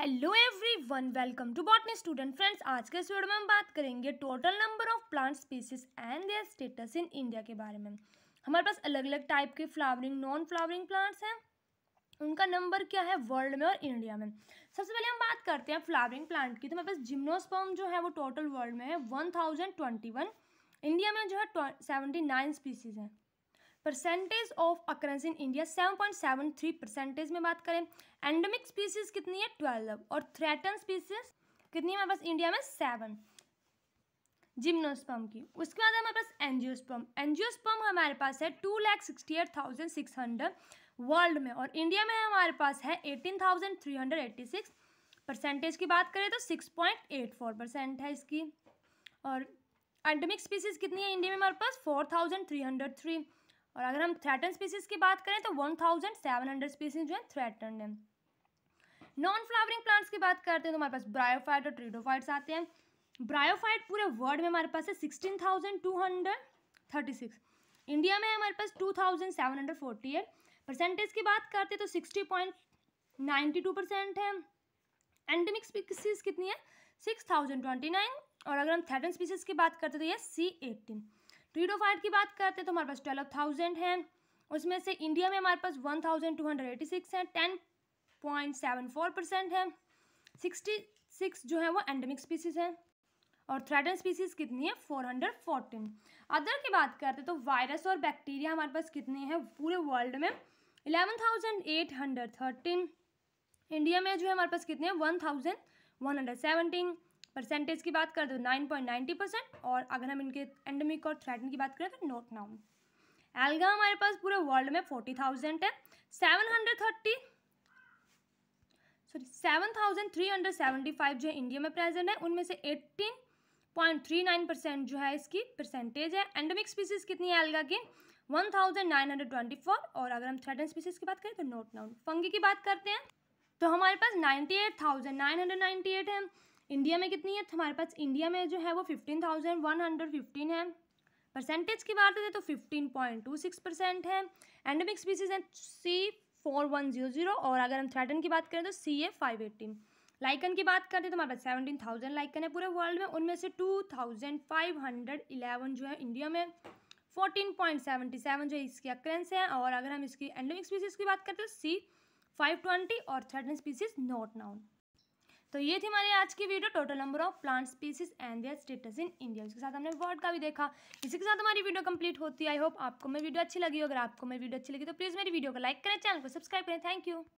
hello everyone welcome to botany student friends आज के इस वीडियो में हम बात करेंगे total number of plant species and their status in India के बारे में हमारे पास अलग अलग टाइप के फ्लावरिंग नॉन फ्लावरिंग प्लांट्स हैं उनका नंबर क्या है वर्ल्ड में और इंडिया में सबसे पहले हम बात करते हैं फ्लावरिंग प्लांट की तो हमारे पास जिम्नोस्पर्म जो है वो टोटल वर्ल्ड में है one thousand twenty one India में जो है सेवेंटी नाइन स्पीसीज हैं percentage of occurrence in India seven point seven three percentage में बात करें एंडमिक स्पीसीज कितनी है ट्वेल्व और थ्रेटन स्पीसीज कितनी है हमारे पास इंडिया में सेवन जिम्नोस्पम की उसके बाद हमारे पास एनजियोस्पम एनजियोस्पम हमारे पास है two lakh sixty eight thousand six hundred world में और इंडिया में हमारे पास है eighteen thousand three hundred eighty six percentage की बात करें तो six point eight four percent है इसकी और एंडमिक स्पीसीज कितनी है इंडिया में हमारे पास four thousand three hundred three और अगर हम थ्रेटन स्पीसीज की बात करें तो one thousand seven hundred species जो है थ्रेटन है नॉन फ्लावरिंग प्लांट्स की बात करते हैं तो हमारे पास ब्रायोफाइट और ट्रीडोफाइट्स आते हैं ब्रायोफाइट पूरे वर्ल्ड में हमारे पास है sixteen thousand two hundred thirty six India में हमारे पास two thousand seven hundred forty eight percentage की बात करते हैं तो sixty point ninety two percent है एंडेमिक स्पीसीज कितनी है सिक्स थाउजेंड ट्वेंटी नाइन और अगर हम थर्टन स्पीसीज की बात करते हैं तो ये सी एटीन ट्रीडोफाइट की बात करते हैं तो हमारे पास ट्वेल्व थाउजेंड है उसमें से इंडिया में हमारे पास one thousand two hundred eighty six है ten point seven four percent है सिक्सटी सिक्स जो है वो एंडेमिक स्पीसीज हैं और थ्रेटन स्पीसीज कितनी है फोर हंड्रेड फोर्टीन अदर की बात करते तो वायरस और बैक्टीरिया हमारे पास कितने हैं पूरे वर्ल्ड में eleven thousand eight hundred thirteen India में जो है हमारे पास कितने हैं one thousand one hundred seventeen percentage की बात करें तो नाइन पॉइंट नाइन्टी परसेंट और अगर हम इनके एंडेमिक और थ्रेटन की बात करें तो नोट नाउन एल्गा हमारे पास पूरे वर्ल्ड में फोर्टी थाउजेंड है seven hundred thirty sorry seven thousand three hundred seventy five जो है इंडिया में प्रेजेंट है उनमें से eighteen point three nine percent जो है इसकी परसेंटेज है एंडेमिक स्पीसीज कितनी है एल्गा की one thousand nine hundred twenty four और अगर हम थ्रेटन स्पीसीज की बात करें तो नोट नाउन फंगी की बात करते हैं तो हमारे पास ninety eight thousand nine hundred ninety eight है इंडिया में कितनी है हमारे पास इंडिया में जो है वो fifteen thousand one hundred fifteen है परसेंटेज तो की बात करें तो fifteen point two six percent है एंडमिक स्पीसीज हैं C four one zero zero और अगर हम थ्रेटन की बात करें तो C A five eighteen lichen की बात करते हैं तो हमारे पास सेवनटीन थाउजेंड लाइकन है पूरे वर्ल्ड में उनमें से two thousand five hundred eleven जो है इंडिया में फोर्टीन पॉइंट सेवेंटी सेवन जो है इसकी अक्रेंस है और अगर हम इसकी एंडमिक स्पीसीज की बात करते हैं तो सी फाइव ट्वेंटी और थर्टन स्पीसीज नॉट नाउन तो ये थी हमारी आज की video total number of plant species and their status in India उसके साथ हमने वर्ड का भी देखा इसी के साथ हमारी वीडियो कंप्लीट होती है आई होप आपको मेरी वीडियो अच्छी लगी हो अगर आपको मेरी वीडियो अच्छी लगी तो प्लीज़ मेरी वीडियो को लाइक करें चैनल को सब्सक्राइब करें थैंक यू